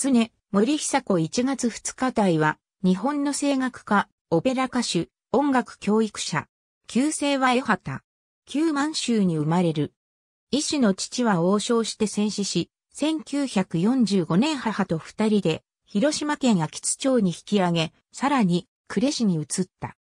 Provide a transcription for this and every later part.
常、森久子1月2日台は、日本の声楽家、オペラ歌手、音楽教育者。旧姓は江畑。旧満州に生まれる。医師の父は王将して戦死し、1945年母と二人で、広島県秋津町に引き上げ、さらに、呉市に移った。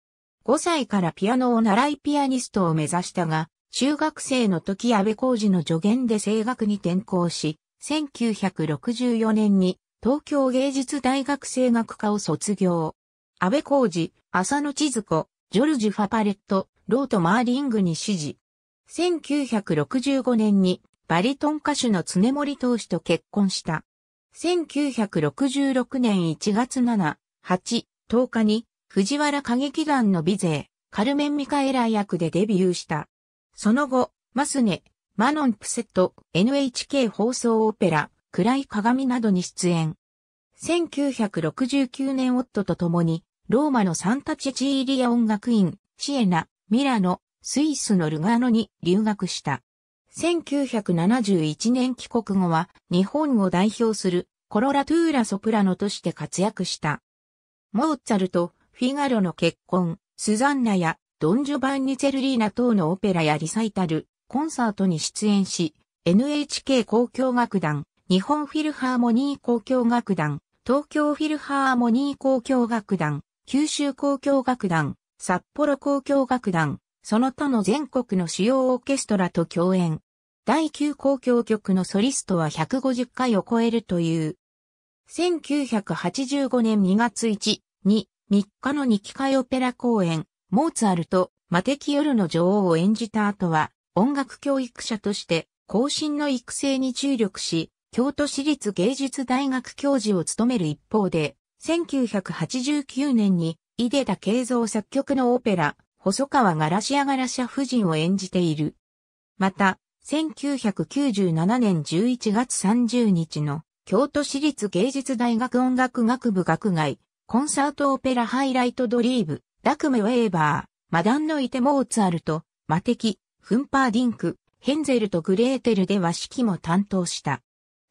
5歳からピアノを習いピアニストを目指したが、中学生の時安倍浩二の助言で声楽に転校し、1964年に東京芸術大学声楽科を卒業。安倍浩二、浅野千鶴子、ジョルジュ・ファパレット、ロート・マーリングに支持。1965年にバリトン歌手の常森投手と結婚した。1966年1月7、8、10日に藤原歌劇団の美勢、カルメン・ミカエラ役でデビューした。その後、マスネ、マノン・プセット、NHK 放送オペラ、暗い鏡などに出演。1969年夫と共に、ローマのサンタチェチーリア音楽院、シエナ、ミラノ、スイスのルガーノに留学した。1971年帰国後は、日本を代表するコロラトゥーラソプラノとして活躍した。モーツァルト、フィガロの結婚、スザンナやドンジョバンニツェルリーナ等のオペラやリサイタル、コンサートに出演し、NHK 交響楽団、日本フィルハーモニー交響楽団、東京フィルハーモニー交響楽団、九州交響楽団、札幌交響楽団、その他の全国の主要オーケストラと共演。第9交響曲のソリストは150回を超えるという。1985年2月1、2、3日の2機会オペラ公演、モーツァルト、マテキ夜の女王を演じた後は、音楽教育者として、後進の育成に注力し、京都市立芸術大学教授を務める一方で、1989年に、井出田慶三作曲のオペラ、細川ガラシアガラシャ夫人を演じている。また、1997年11月30日の京都市立芸術大学音楽学部学外、コンサートオペラハイライトドリーブ、ラクメウェーバー、マダンのイテモーツァルト、マテキ、フンパーディンク、ヘンゼルとグレーテルで和式も担当した。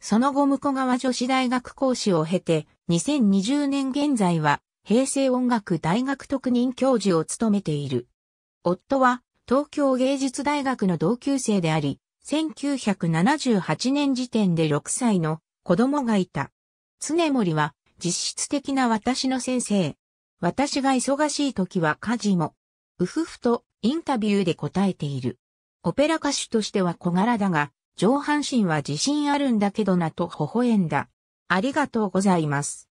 その後、向川女子大学講師を経て、2020年現在は、平成音楽大学特任教授を務めている。夫は、東京芸術大学の同級生であり、1978年時点で6歳の子供がいた。常森は、実質的な私の先生。私が忙しい時は家事も、うふふとインタビューで答えている。オペラ歌手としては小柄だが、上半身は自信あるんだけどなと微笑んだ。ありがとうございます。